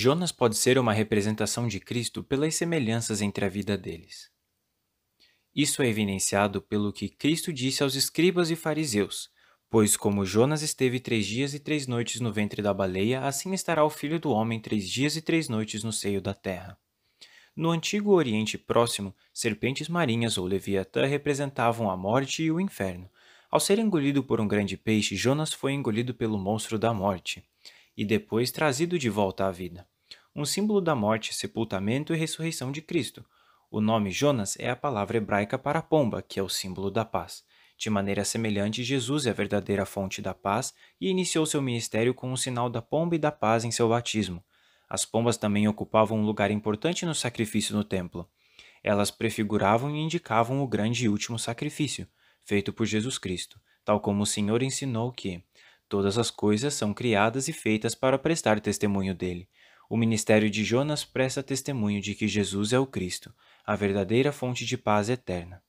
Jonas pode ser uma representação de Cristo pelas semelhanças entre a vida deles. Isso é evidenciado pelo que Cristo disse aos escribas e fariseus: Pois como Jonas esteve três dias e três noites no ventre da baleia, assim estará o filho do homem três dias e três noites no seio da terra. No antigo Oriente Próximo, serpentes marinhas ou Leviatã representavam a morte e o inferno. Ao ser engolido por um grande peixe, Jonas foi engolido pelo monstro da morte e depois trazido de volta à vida. Um símbolo da morte, sepultamento e ressurreição de Cristo. O nome Jonas é a palavra hebraica para pomba, que é o símbolo da paz. De maneira semelhante, Jesus é a verdadeira fonte da paz e iniciou seu ministério com o sinal da pomba e da paz em seu batismo. As pombas também ocupavam um lugar importante no sacrifício no templo. Elas prefiguravam e indicavam o grande e último sacrifício, feito por Jesus Cristo, tal como o Senhor ensinou que Todas as coisas são criadas e feitas para prestar testemunho dele. O ministério de Jonas presta testemunho de que Jesus é o Cristo, a verdadeira fonte de paz eterna.